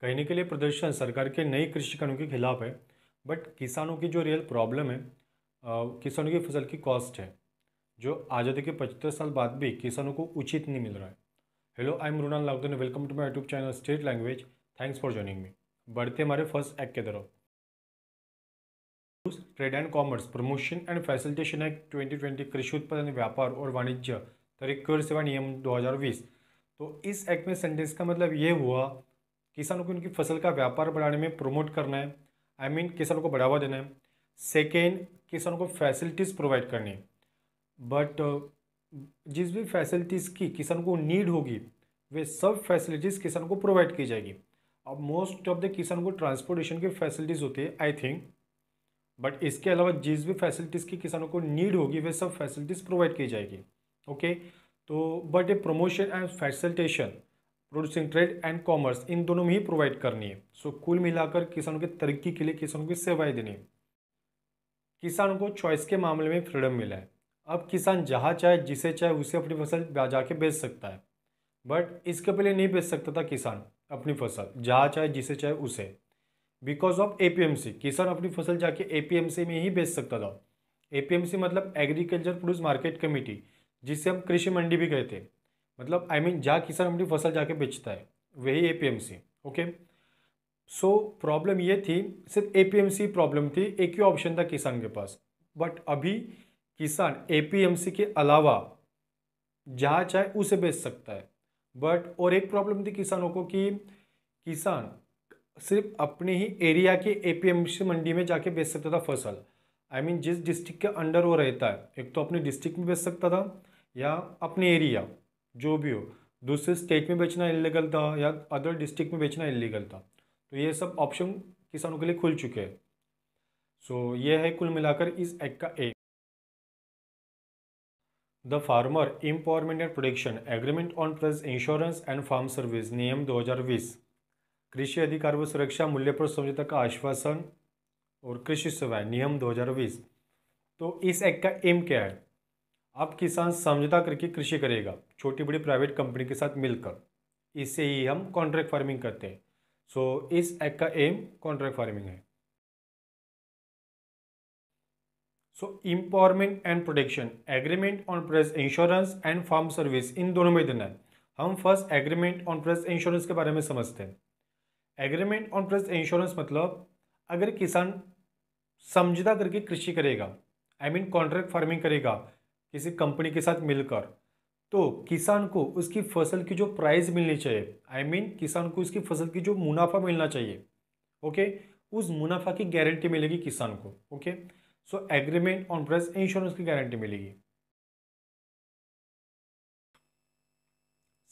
कहने के लिए प्रदर्शन सरकार के नए कृषि कानून के खिलाफ है बट किसानों की जो रियल प्रॉब्लम है किसानों की फसल की कॉस्ट है जो आज़ादी के पचहत्तर साल बाद भी किसानों को उचित नहीं मिल रहा है हेलो आई एम रूनान लागदन welcome to my YouTube channel state language thanks for joining me बढ़ते हमारे फर्स्ट एक्ट के तरफ trade and commerce promotion and facilitation act 2020 कृषि उत्पादन व्यापार और वाणिज्य तरीकर सेवा नियम 2020 तो इस एक्ट में सेंटेंस का मतलब ये हुआ किसानों को उनकी फसल का व्यापार बढ़ाने में प्रमोट करना है आई I मीन mean, किसानों को बढ़ावा देना है सेकेंड किसानों को फैसिलिटीज़ प्रोवाइड करनी है बट जिस भी फैसिलिटीज़ की किसान को नीड होगी वे सब फैसिलिटीज़ किसान को प्रोवाइड की जाएगी अब मोस्ट ऑफ द किसानों को ट्रांसपोर्टेशन की फैसिलिटीज़ होती है आई थिंक बट इसके अलावा जिस भी फैसिलिटीज़ की किसानों को नीड होगी वे सब फैसिलिटीज़ प्रोवाइड की जाएगी ओके okay? तो but A promotion and facilitation producing trade and commerce इन दोनों में ही प्रोवाइड करनी है सो so, कुल मिलाकर किसानों की तरक्की के लिए किसानों की सेवाएं देनी है किसानों को चॉइस के मामले में फ्रीडम मिला है अब किसान जहाँ चाहे जिसे चाहे उसे अपनी फसल जाके बेच सकता है बट इसके पहले नहीं बेच सकता था किसान अपनी फसल जहाँ चाहे जिसे चाहे उसे बिकॉज ऑफ ए किसान अपनी फसल जाके ए में ही बेच सकता था ए मतलब एग्रीकल्चर प्रोड्यूस मार्केट कमेटी जिसे हम कृषि मंडी भी कहते हैं मतलब आई I मीन mean, जहाँ किसान अपनी फसल जाके बेचता है वही ए ओके सो प्रॉब्लम ये थी सिर्फ ए प्रॉब्लम थी एक ही ऑप्शन था किसान के पास बट अभी किसान ए के अलावा जहाँ चाहे उसे बेच सकता है बट और एक प्रॉब्लम थी किसानों को कि किसान सिर्फ अपने ही एरिया के ए मंडी में जाके बेच सकता था फसल आई I मीन mean, जिस डिस्ट्रिक्ट के अंडर वो रहता है एक तो अपने डिस्ट्रिक्ट में बेच सकता था या अपने एरिया जो भी हो दूसरे स्टेट में बेचना इलीगल था या अदर डिस्ट्रिक्ट में बेचना इलीगल था तो ये सब ऑप्शन किसानों के लिए खुल चुके हैं सो so, ये है कुल मिलाकर इस एक्ट का एक the farmer empowerment and production agreement on plus insurance and farm service नियम 2020 कृषि अधिकार व सुरक्षा मूल्य पर समझौता का आश्वासन और कृषि सेवाएं नियम 2020 तो इस एक्ट का एम क्या है अब किसान समझौता करके कृषि करेगा छोटी बड़ी प्राइवेट कंपनी के साथ मिलकर इससे ही हम कॉन्ट्रैक्ट फार्मिंग करते हैं सो so, इस एक्ट का एम कॉन्ट्रैक्ट फार्मिंग है so empowerment and protection agreement on press insurance and farm service इन दोनों में देना है हम first agreement on press insurance के बारे में समझते हैं एग्रीमेंट ऑन प्रेस इंश्योरेंस मतलब अगर किसान समझदा करके कृषि करेगा आई मीन कॉन्ट्रैक्ट फार्मिंग करेगा किसी कंपनी के साथ मिलकर तो किसान को उसकी फसल की जो प्राइस मिलनी चाहिए आई I मीन mean, किसान को उसकी फसल की जो मुनाफा मिलना चाहिए ओके उस मुनाफा की गारंटी मिलेगी किसान को okay so agreement on price insurance की गारंटी मिलेगी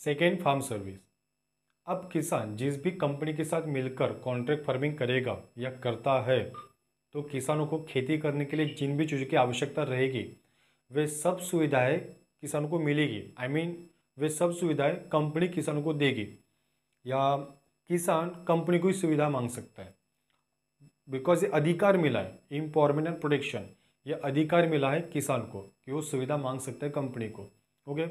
सेकेंड फार्म सर्विस अब किसान जिस भी कंपनी के साथ मिलकर कॉन्ट्रैक्ट फार्मिंग करेगा या करता है तो किसानों को खेती करने के लिए जिन भी चीज़ों की आवश्यकता रहेगी वे सब सुविधाएं किसानों को मिलेगी आई I मीन mean, वे सब सुविधाएं कंपनी किसानों को देगी या किसान कंपनी को ही सुविधा मांग सकता है बिकॉज ये अधिकार मिला है इम्पॉर्मेंट एंड प्रोटेक्शन ये अधिकार मिला है किसान को कि वो सुविधा मांग सकता है कंपनी को ओके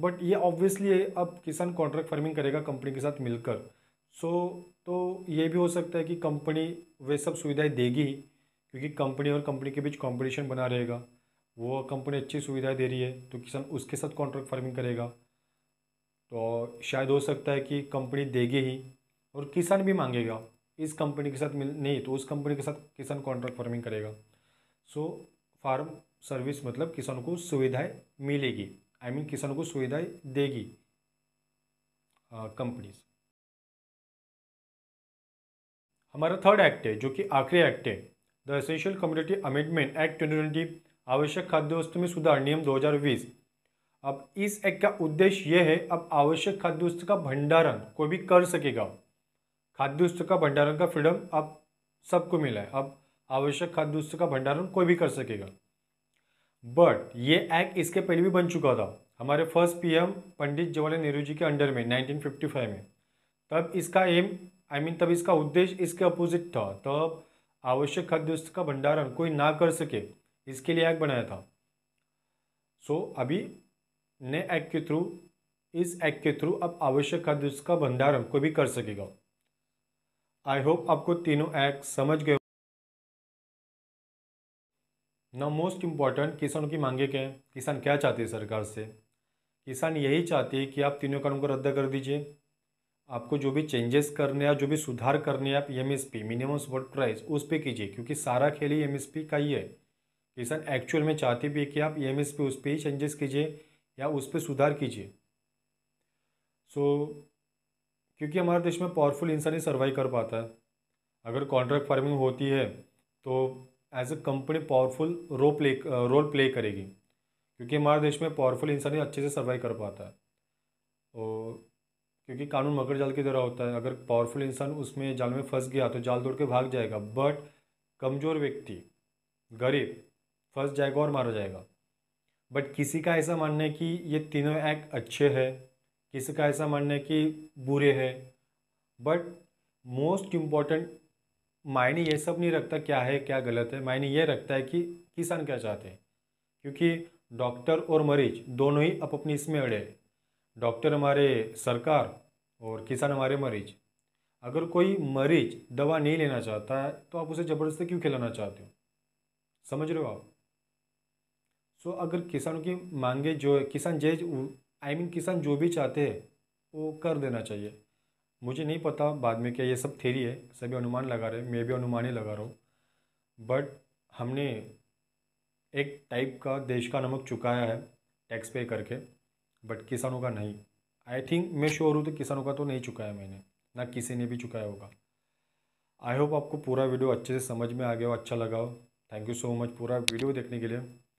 बट ये ऑब्वियसली अब किसान कॉन्ट्रैक्ट फार्मिंग करेगा कंपनी के साथ मिलकर सो so, तो ये भी हो सकता है कि कंपनी वे सब सुविधाएं देगी क्योंकि कंपनी और कंपनी के बीच कंपटीशन बना रहेगा वो कंपनी अच्छी सुविधाएं दे रही है तो किसान उसके साथ कॉन्ट्रैक्ट फार्मिंग करेगा तो शायद हो सकता है कि कंपनी देगी ही और किसान भी मांगेगा इस कंपनी के साथ मिल नहीं तो उस कंपनी के साथ किसान कॉन्ट्रैक्ट फार्मिंग करेगा सो फार्म सर्विस मतलब किसानों को सुविधाएँ मिलेगी आई I मीन mean, किसानों को सुविधाएं देगी कंपनीज हमारा थर्ड एक्ट है जो कि आखिरी एक्ट है the essential community amendment act twenty twenty आवश्यक खाद्य वस्तु में सुधार नियम 2020 अब इस एक्ट का उद्देश्य यह है अब आवश्यक खाद्य वस्तु का भंडारण कोई भी कर सकेगा खाद्य वस्तु का भंडारण का फ्रीडम अब सबको मिला है अब आवश्यक खाद्य वस्तु का भंडारण कोई भी कर सकेगा बट ये एक्ट इसके पहले भी बन चुका था हमारे फर्स्ट पीएम पंडित जवाहरलाल नेहरू जी के अंडर में 1955 में तब इसका एम आई I मीन mean, तब इसका उद्देश्य इसके अपोजिट था तब आवश्यक खाद्य वस्तु का भंडारण कोई ना कर सके इसके लिए एक्ट बनाया था सो so, अभी नए एक्ट के थ्रू इस एक्ट के थ्रू आप आवश्यक खाद्य उसका भंडारण कोई भी कर सकेगा आई होप आपको तीनों एक्ट समझ गए ना मोस्ट इम्पॉर्टेंट किसानों की मांगे क्या हैं किसान क्या चाहते हैं सरकार से किसान यही चाहते हैं कि आप तीनों कानून को रद्द कर दीजिए आपको जो भी चेंजेस करने या जो भी सुधार करने आप M S P minimum support price उस पर कीजिए क्योंकि सारा खेल ही एम एस पी का ही है किसान एक्चुअल में चाहते भी है कि आप ई e पे उस पर ही चेंजेस कीजिए या उस पर सुधार कीजिए सो so, क्योंकि हमारे देश में पावरफुल इंसान ही सर्वाइव कर पाता है अगर कॉन्ट्रैक्ट फार्मिंग होती है तो एज अ कंपनी पावरफुल रो प्ले रोल प्ले करेगी क्योंकि हमारे देश में पावरफुल इंसान ही अच्छे से सर्वाइव कर पाता है और क्योंकि कानून मकर जाल की तरह होता है अगर पावरफुल इंसान उसमें जाल में फंस गया तो जाल तोड़ के भाग जाएगा बट कमज़ोर व्यक्ति गरीब फंस जाएगा और मारा जाएगा बट किसी का ऐसा मानना है कि ये तीनों एक्ट अच्छे है किसी का ऐसा मानना है कि बुरे है बट मोस्ट इम्पॉर्टेंट मायने ये सब नहीं रखता क्या है क्या गलत है मायने ये रखता है कि किसान क्या चाहते हैं क्योंकि डॉक्टर और मरीज दोनों ही अप अपनी इसमें अड़े डॉक्टर हमारे सरकार और किसान हमारे मरीज अगर कोई मरीज दवा नहीं लेना चाहता है तो आप उसे ज़बरदस्ती क्यों खिलाना चाहते हो समझ रहे हो आप सो अगर किसानों की मांगे जो है किसान जय आई मीन किसान जो भी चाहते हैं वो कर देना चाहिए मुझे नहीं पता बाद में क्या ये सब थेरी है सभी अनुमान लगा रहे मैं भी अनुमान ही लगा रहा हूँ बट हमने एक टाइप का देश का नमक चुकाया है टैक्स पे करके बट किसानों का नहीं आई थिंक मैं श्योर हूँ तो किसानों का तो नहीं चुकाया मैंने ना किसी ने भी चुकाया होगा आई होप आपको पूरा वीडियो अच्छे से समझ में आ गया हो अच्छा लगा हो थैंक यू सो मच पूरा वीडियो देखने के लिए